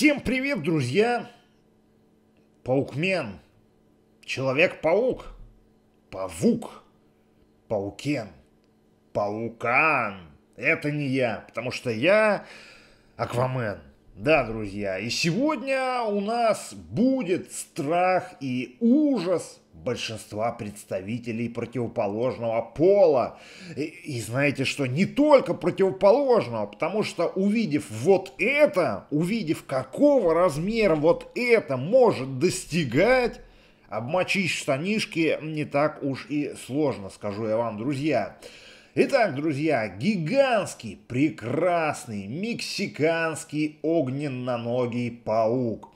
Всем привет, друзья! Паукмен, Человек-паук, Павук, Паукен, Паукан. Это не я, потому что я Аквамен. Да, друзья, и сегодня у нас будет страх и ужас большинства представителей противоположного пола. И, и знаете что, не только противоположного, потому что увидев вот это, увидев какого размера вот это может достигать, обмочить штанишки не так уж и сложно, скажу я вам, друзья. Друзья. Итак, друзья, гигантский, прекрасный, мексиканский огненноногий паук.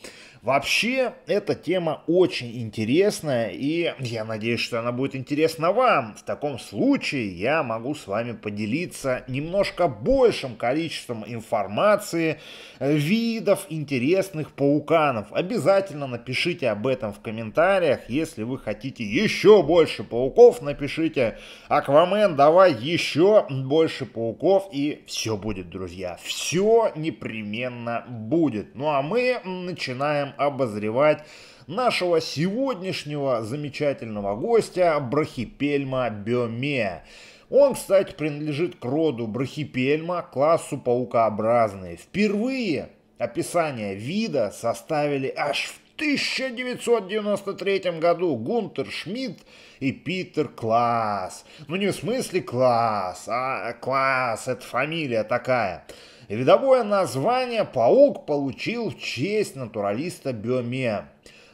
Вообще, эта тема очень интересная, и я надеюсь, что она будет интересна вам. В таком случае я могу с вами поделиться немножко большим количеством информации, видов интересных пауканов. Обязательно напишите об этом в комментариях. Если вы хотите еще больше пауков, напишите «Аквамен, давай еще больше пауков», и все будет, друзья. Все непременно будет. Ну а мы начинаем обозревать нашего сегодняшнего замечательного гостя Брахипельма Биоме. Он, кстати, принадлежит к роду Брахипельма, классу паукообразные. Впервые описание вида составили аж в 1993 году Гунтер Шмидт и Питер Класс. Ну не в смысле класс, а класс, это фамилия такая. Рядовое название паук получил в честь натуралиста Бюме.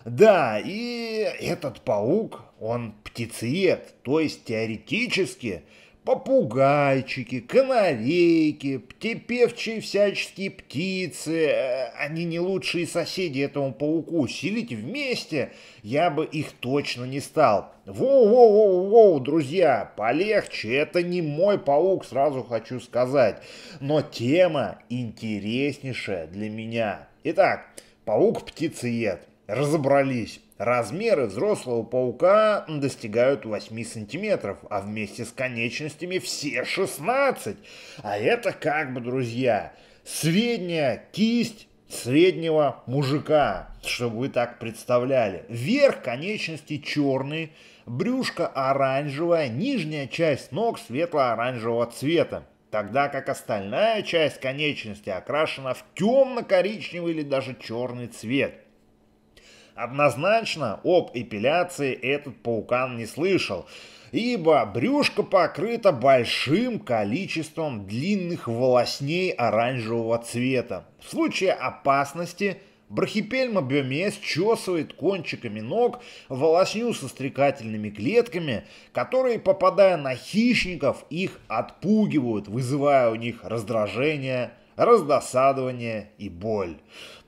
Да, и этот паук, он птицеед, то есть теоретически попугайчики, канарейки, птепевчие всяческие птицы. Э, они не лучшие соседи этому пауку. Селить вместе я бы их точно не стал. Воу-воу-воу-воу, друзья, полегче, это не мой паук, сразу хочу сказать. Но тема интереснейшая для меня. Итак, паук-птицеед. Разобрались. Размеры взрослого паука достигают 8 сантиметров, а вместе с конечностями все 16. А это как бы, друзья, средняя кисть среднего мужика, чтобы вы так представляли. Верх конечности черный, брюшко оранжевое, нижняя часть ног светло-оранжевого цвета тогда как остальная часть конечности окрашена в темно-коричневый или даже черный цвет. Однозначно об эпиляции этот паукан не слышал, ибо брюшко покрыто большим количеством длинных волосней оранжевого цвета. В случае опасности – Брахипельма биомес чесывает кончиками ног волосню со стрекательными клетками, которые, попадая на хищников, их отпугивают, вызывая у них раздражение, раздосадование и боль.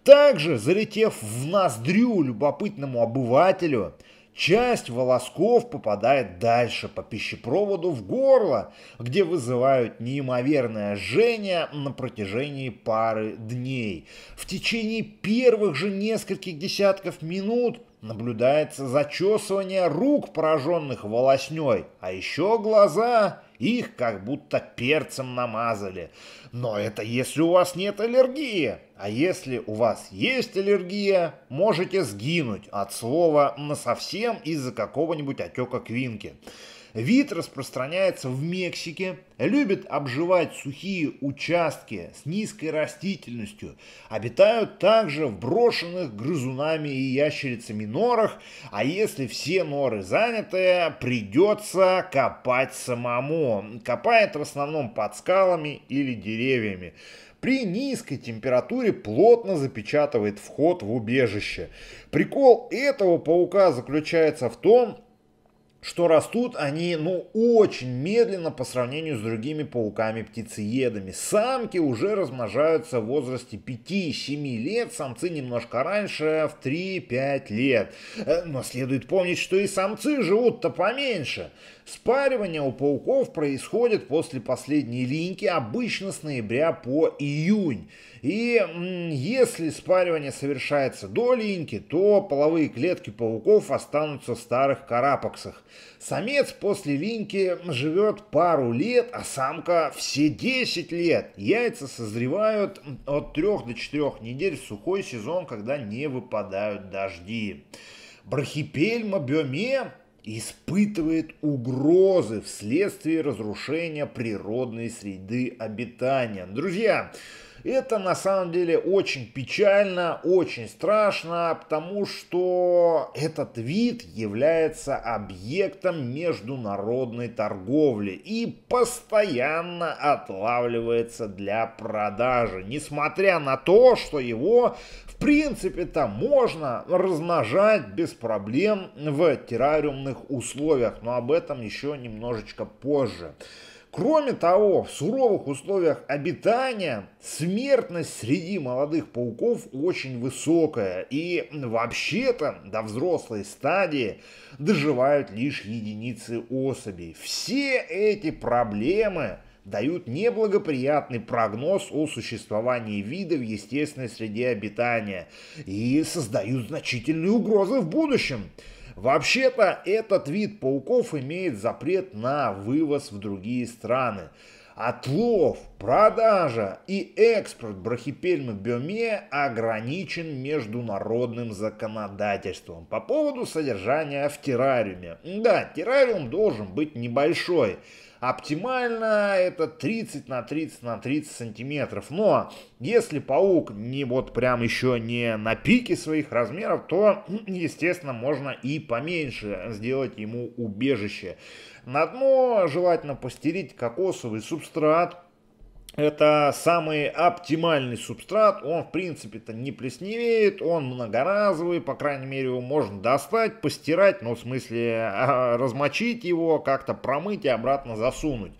Также, залетев в ноздрю любопытному обывателю, часть волосков попадает дальше по пищепроводу в горло, где вызывают неимоверное жжение на протяжении пары дней. В течение первых же нескольких десятков минут наблюдается зачесывание рук, пораженных волосней, а еще глаза их как будто перцем намазали. Но это если у вас нет аллергии. А если у вас есть аллергия, можете сгинуть от слова «насовсем» из-за какого-нибудь отека квинки. Вид распространяется в Мексике, любит обживать сухие участки с низкой растительностью, обитают также в брошенных грызунами и ящерицами норах, а если все норы заняты, придется копать самому. Копает в основном под скалами или деревьями при низкой температуре плотно запечатывает вход в убежище. Прикол этого паука заключается в том, что растут они, ну, очень медленно по сравнению с другими пауками-птицеедами. Самки уже размножаются в возрасте 5-7 лет, самцы немножко раньше, в 3-5 лет. Э, но следует помнить, что и самцы живут-то поменьше. Спаривание у пауков происходит после последней линьки, обычно с ноября по июнь. И если спаривание совершается до линьки, то половые клетки пауков останутся в старых карапаксах. Самец после линьки живет пару лет, а самка все 10 лет. Яйца созревают от 3 до 4 недель в сухой сезон, когда не выпадают дожди. Брахипельма биоме испытывает угрозы вследствие разрушения природной среды обитания. Друзья, это на самом деле очень печально, очень страшно, потому что этот вид является объектом международной торговли и постоянно отлавливается для продажи, несмотря на то, что его в принципе то можно размножать без проблем в террариумных условиях, но об этом еще немножечко позже. Кроме того, в суровых условиях обитания смертность среди молодых пауков очень высокая, и вообще-то до взрослой стадии доживают лишь единицы особей. Все эти проблемы дают неблагоприятный прогноз о существовании вида в естественной среде обитания и создают значительные угрозы в будущем. Вообще-то этот вид пауков имеет запрет на вывоз в другие страны. Отлов, продажа и экспорт брахипельмы биоме ограничен международным законодательством. По поводу содержания в террариуме. Да, террариум должен быть небольшой, Оптимально это 30 на 30 на 30 сантиметров. Но если паук не вот прям еще не на пике своих размеров, то, естественно, можно и поменьше сделать ему убежище. На дно желательно постерить кокосовый субстрат, это самый оптимальный субстрат, он в принципе-то не плесневеет, он многоразовый, по крайней мере его можно достать, постирать, ну в смысле а, размочить его, как-то промыть и обратно засунуть.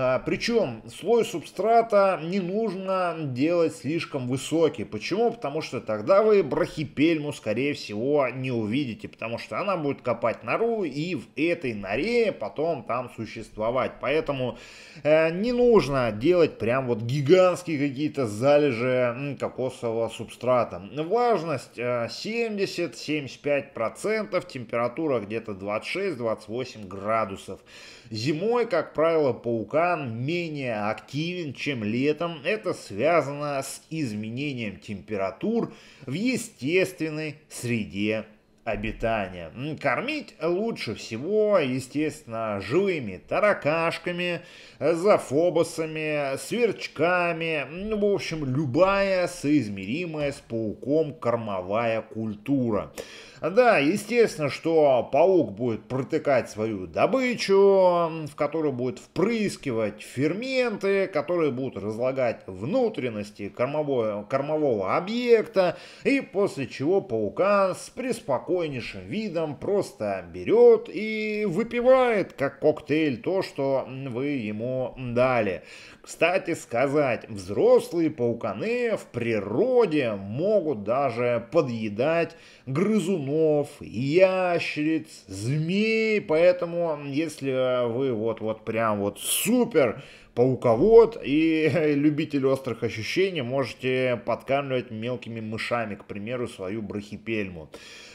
А, Причем слой субстрата не нужно делать слишком высокий. Почему? Потому что тогда вы брахипельму, скорее всего, не увидите, потому что она будет копать нору и в этой норе потом там существовать. Поэтому э, не нужно делать прям вот гигантские какие-то залежи кокосового субстрата. Влажность 70-75%, э, температура где-то 26-28 градусов. Зимой, как правило, паука уран менее активен, чем летом. Это связано с изменением температур в естественной среде обитания. Кормить лучше всего, естественно, живыми таракашками, зафобосами, сверчками, ну, в общем, любая соизмеримая с пауком кормовая культура. Да, естественно, что паук будет протыкать свою добычу, в которую будет впрыскивать ферменты, которые будут разлагать внутренности кормового, кормового объекта, и после чего паукан с преспокойствием спокойнейшим видом просто берет и выпивает, как коктейль, то, что вы ему дали. Кстати сказать, взрослые пауканы в природе могут даже подъедать грызунов, ящериц, змей, поэтому если вы вот-вот прям вот супер пауковод и любитель острых ощущений можете подкармливать мелкими мышами, к примеру, свою брахипельму.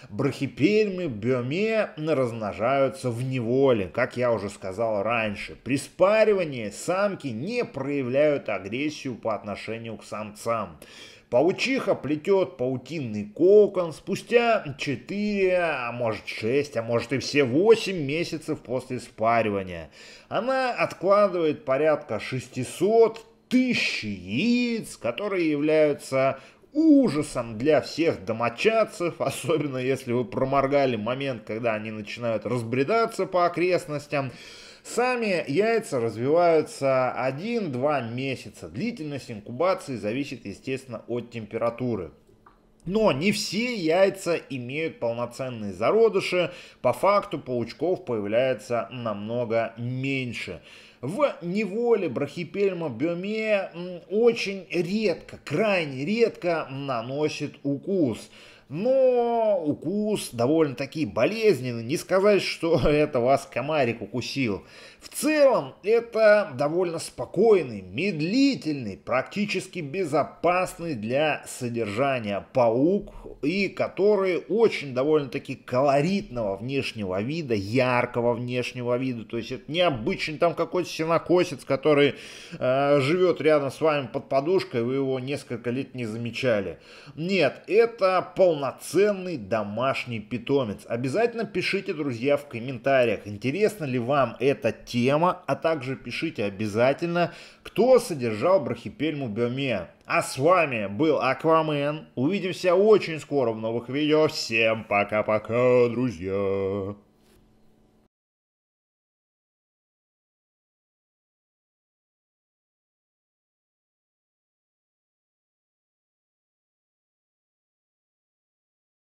Брахипельмы биоме размножаются в неволе, как я уже сказал раньше. При спаривании самки не проявляют агрессию по отношению к самцам. Паучиха плетет паутинный кокон спустя 4, а может 6, а может и все 8 месяцев после спаривания. Она откладывает порядка 600 тысяч яиц, которые являются ужасом для всех домочадцев, особенно если вы проморгали момент, когда они начинают разбредаться по окрестностям. Сами яйца развиваются 1-2 месяца. Длительность инкубации зависит, естественно, от температуры. Но не все яйца имеют полноценные зародыши, по факту паучков появляется намного меньше. В неволе Брахипельма Беме очень редко, крайне редко наносит укус. Но укус довольно-таки болезненный, не сказать, что это вас комарик укусил. В целом, это довольно спокойный, медлительный, практически безопасный для содержания паук, и который очень довольно-таки колоритного внешнего вида, яркого внешнего вида, то есть это необычный там какой-то сенокосец, который э, живет рядом с вами под подушкой, вы его несколько лет не замечали. Нет, это полноценный полноценный домашний питомец. Обязательно пишите, друзья, в комментариях, интересна ли вам эта тема, а также пишите обязательно, кто содержал брахипельму биомия. А с вами был Аквамен. Увидимся очень скоро в новых видео. Всем пока-пока, друзья.